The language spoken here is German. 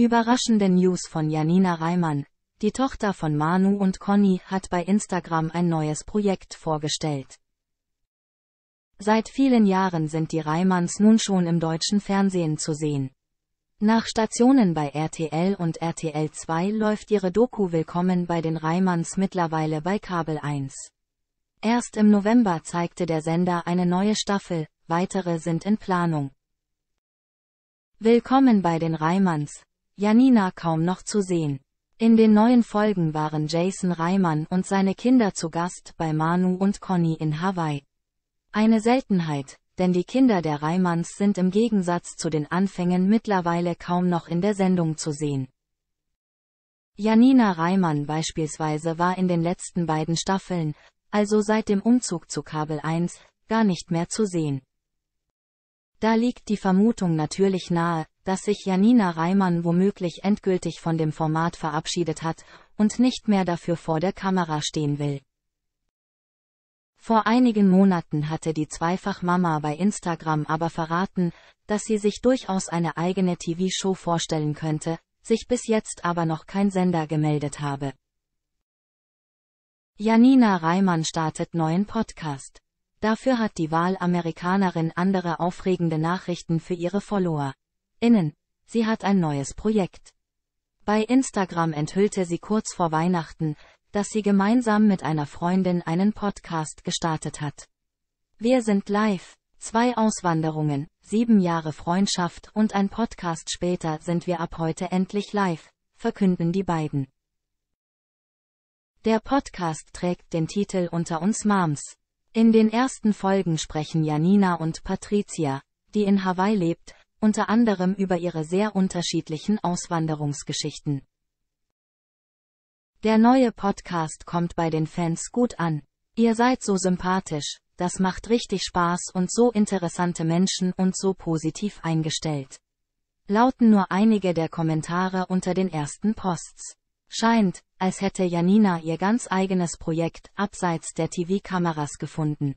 Überraschende News von Janina Reimann. Die Tochter von Manu und Conny hat bei Instagram ein neues Projekt vorgestellt. Seit vielen Jahren sind die Reimanns nun schon im deutschen Fernsehen zu sehen. Nach Stationen bei RTL und RTL 2 läuft ihre Doku Willkommen bei den Reimanns mittlerweile bei Kabel 1. Erst im November zeigte der Sender eine neue Staffel, weitere sind in Planung. Willkommen bei den Reimanns, Janina kaum noch zu sehen. In den neuen Folgen waren Jason Reimann und seine Kinder zu Gast bei Manu und Conny in Hawaii. Eine Seltenheit, denn die Kinder der Reimanns sind im Gegensatz zu den Anfängen mittlerweile kaum noch in der Sendung zu sehen. Janina Reimann beispielsweise war in den letzten beiden Staffeln, also seit dem Umzug zu Kabel 1, gar nicht mehr zu sehen. Da liegt die Vermutung natürlich nahe, dass sich Janina Reimann womöglich endgültig von dem Format verabschiedet hat und nicht mehr dafür vor der Kamera stehen will. Vor einigen Monaten hatte die Zweifachmama bei Instagram aber verraten, dass sie sich durchaus eine eigene TV-Show vorstellen könnte, sich bis jetzt aber noch kein Sender gemeldet habe. Janina Reimann startet neuen Podcast. Dafür hat die Wahlamερikanerin andere aufregende Nachrichten für ihre Follower. Innen, sie hat ein neues Projekt. Bei Instagram enthüllte sie kurz vor Weihnachten, dass sie gemeinsam mit einer Freundin einen Podcast gestartet hat. Wir sind live. Zwei Auswanderungen, sieben Jahre Freundschaft und ein Podcast später sind wir ab heute endlich live, verkünden die beiden. Der Podcast trägt den Titel Unter uns Moms. In den ersten Folgen sprechen Janina und Patricia, die in Hawaii lebt, unter anderem über ihre sehr unterschiedlichen Auswanderungsgeschichten. Der neue Podcast kommt bei den Fans gut an. Ihr seid so sympathisch, das macht richtig Spaß und so interessante Menschen und so positiv eingestellt. Lauten nur einige der Kommentare unter den ersten Posts. Scheint, als hätte Janina ihr ganz eigenes Projekt abseits der TV-Kameras gefunden.